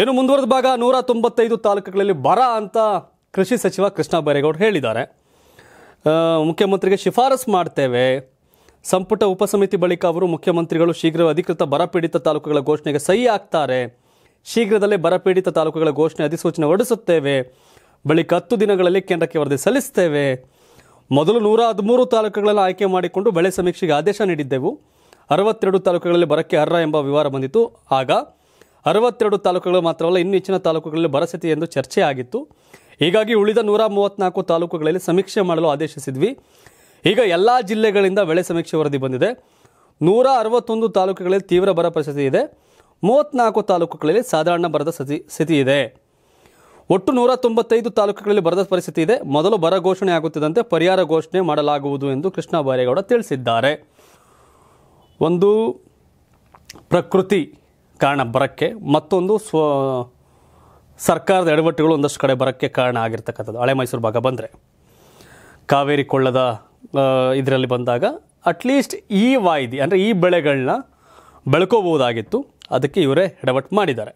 ಇನ್ನು ಮುಂದುವರೆದ ಭಾಗ ನೂರ ತೊಂಬತ್ತೈದು ತಾಲೂಕುಗಳಲ್ಲಿ ಬರ ಅಂತ ಕೃಷಿ ಸಚಿವ ಕೃಷ್ಣ ಬೈರೇಗೌಡ ಹೇಳಿದ್ದಾರೆ ಮುಖ್ಯಮಂತ್ರಿಗೆ ಶಿಫಾರಸ್ ಮಾಡ್ತೇವೆ ಸಂಪುಟ ಉಪಸಮಿತಿ ಬಳಿಕ ಅವರು ಮುಖ್ಯಮಂತ್ರಿಗಳು ಶೀಘ್ರ ಅಧಿಕೃತ ಬರಪೀಡಿತ ತಾಲೂಕುಗಳ ಘೋಷಣೆಗೆ ಸಹಿ ಹಾಕ್ತಾರೆ ಶೀಘ್ರದಲ್ಲೇ ಬರಪೀಡಿತ ತಾಲೂಕುಗಳ ಘೋಷಣೆ ಅಧಿಸೂಚನೆ ಹೊರಡಿಸುತ್ತೇವೆ ಬಳಿಕ ಹತ್ತು ದಿನಗಳಲ್ಲಿ ಕೇಂದ್ರಕ್ಕೆ ವರದಿ ಸಲ್ಲಿಸುತ್ತೇವೆ ಮೊದಲು ನೂರ ಹದಿಮೂರು ತಾಲೂಕುಗಳನ್ನು ಆಯ್ಕೆ ಮಾಡಿಕೊಂಡು ಬೆಳೆ ಸಮೀಕ್ಷೆಗೆ ಆದೇಶ ನೀಡಿದ್ದೆವು ಅರವತ್ತೆರಡು ತಾಲೂಕುಗಳಲ್ಲಿ ಬರಕ್ಕೆ ಅರ್ಹ ಎಂಬ ವಿವರ ಬಂದಿತು ಆಗ ಅರವತ್ತೆರಡು ತಾಲೂಕುಗಳು ಮಾತ್ರವಲ್ಲ ಇನ್ನೂ ಹೆಚ್ಚಿನ ತಾಲೂಕುಗಳಲ್ಲಿ ಬರಸ್ಥಿತಿ ಎಂದು ಚರ್ಚೆ ಆಗಿತ್ತು ಹೀಗಾಗಿ ಉಳಿದ ನೂರ ಮೂವತ್ನಾಲ್ಕು ತಾಲೂಕುಗಳಲ್ಲಿ ಸಮೀಕ್ಷೆ ಮಾಡಲು ಆದೇಶಿಸಿದ್ವಿ ಈಗ ಎಲ್ಲ ಜಿಲ್ಲೆಗಳಿಂದ ಬೆಳೆ ಸಮೀಕ್ಷೆ ವರದಿ ಬಂದಿದೆ ನೂರ ಅರವತ್ತೊಂದು ತಾಲೂಕುಗಳಲ್ಲಿ ತೀವ್ರ ಬರ ಪರಿಸ್ಥಿತಿ ಇದೆ ಮೂವತ್ನಾಲ್ಕು ತಾಲೂಕುಗಳಲ್ಲಿ ಸಾಧಾರಣ ಬರದ ಸ್ಥಿತಿ ಸ್ಥಿತಿ ಇದೆ ಒಟ್ಟು ನೂರ ತೊಂಬತ್ತೈದು ತಾಲೂಕುಗಳಲ್ಲಿ ಬರದ ಪರಿಸ್ಥಿತಿ ಇದೆ ಮೊದಲು ಬರ ಘೋಷಣೆ ಆಗುತ್ತಿದ್ದಂತೆ ಪರಿಹಾರ ಘೋಷಣೆ ಮಾಡಲಾಗುವುದು ಎಂದು ಕೃಷ್ಣ ಬೈರೇಗೌಡ ತಿಳಿಸಿದ್ದಾರೆ ಒಂದು ಪ್ರಕೃತಿ ಕಾರಣ ಬರೋಕ್ಕೆ ಮತ್ತೊಂದು ಸ್ವ ಸರ್ಕಾರದ ಎಡವಟ್ಟುಗಳು ಒಂದಷ್ಟು ಕಡೆ ಬರೋಕ್ಕೆ ಕಾರಣ ಆಗಿರ್ತಕ್ಕಂಥದ್ದು ಹಳೆ ಮೈಸೂರು ಭಾಗ ಬಂದರೆ ಕಾವೇರಿ ಕೊಳ್ಳದ ಇದರಲ್ಲಿ ಬಂದಾಗ ಅಟ್ಲೀಸ್ಟ್ ಈ ವಾಯ್ದಿ ಅಂದರೆ ಈ ಬೆಳೆಗಳನ್ನ ಬೆಳ್ಕೋಬೋದಾಗಿತ್ತು ಅದಕ್ಕೆ ಇವರೇ ಎಡವಟ್ಟು ಮಾಡಿದ್ದಾರೆ